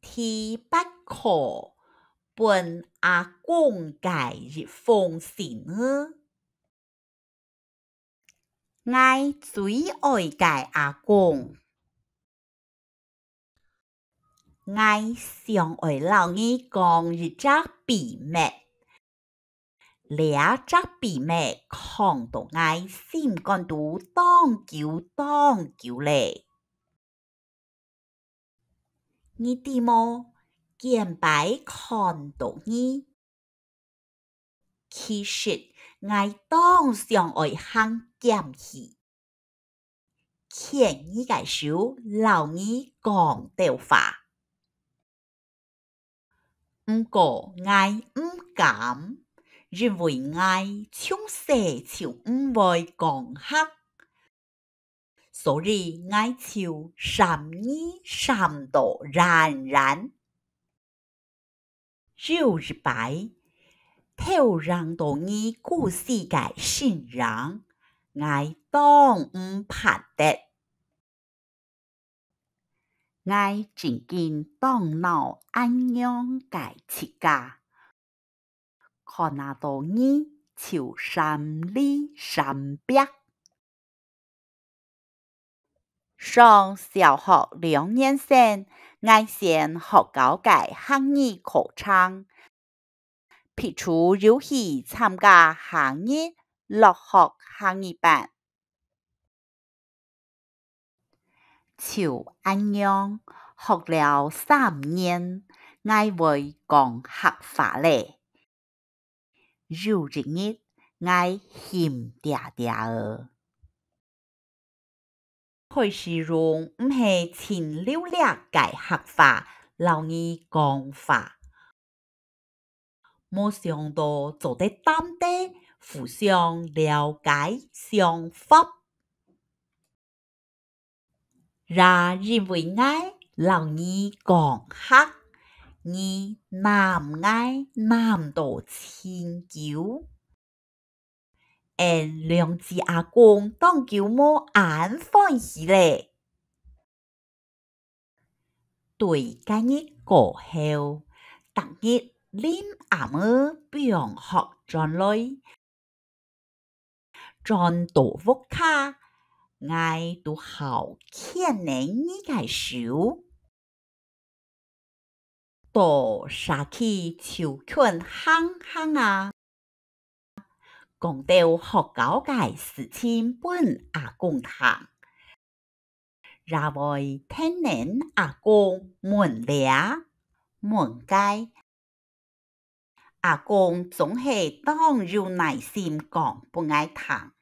天不客，拨阿公寄一封信呢。爱最爱寄阿公，爱最爱老二讲一只秘密，两只秘密藏在爱心肝肚当久当久嘞。你的么？见白看到你，其实我当想爱很见起，唱你个手，老你讲调话。不过我唔敢，因为我从时就唔会讲黑。昨日，我朝山里山道冉冉就是白，偷让到你故时个信仰，爱当唔怕得。爱曾经当脑安样改世界，看到你求山里山壁。上小学两年生，爱先学九届汉语课程。撇出入去参加汉语入学汉语班。赵安央学了三年，爱会讲学法嘞，有日日爱念叨叨儿。开始用唔系钱流量解合法，老人讲话，无想到做得胆大，互相了解想法，让以为爱老人讲黑，而难爱难到迁就。因两子阿公当舅母安欢喜嘞，对今日过后，同日恁阿妈不用学转来，转到屋卡，爱读。好牵你呢个手，到杀区秋村行行啊。讲到学教界，父本阿公堂，也为天年阿公门里门街，阿公总是当有耐心讲不爱谈，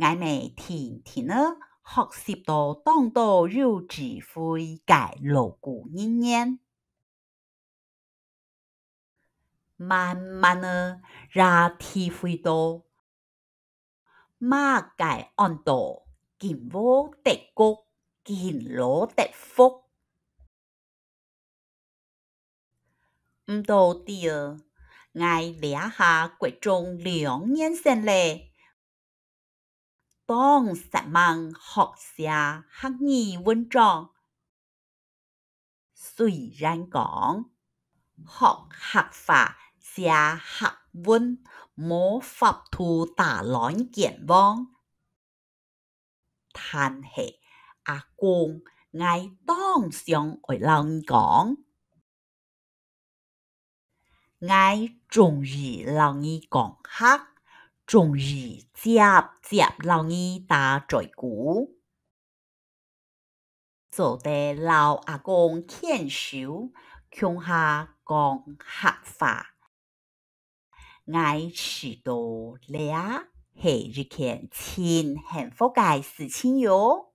艾妹天天呢学习到当多有智慧，解牢固念念。慢慢的让体会到，马改按道，见我得国，见老得福。唔到掉，爱俩下国中两年生嘞，当十万学下黑二文章。雖然講學客化食客本魔法徒大卵健忘。叹气，阿公我当上个老人讲，爱中意老人讲黑，中意接接老人打嘴鼓，做得老阿公牵手，向下讲黑话。爱吃多俩，系一件真幸福嘅事情哟。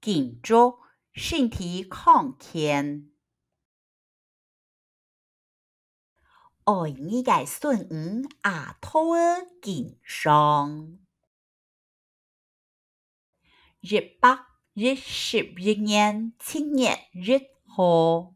记住，身体康健，爱你嘅孙女阿托尔健康，日白日十应年七月日好。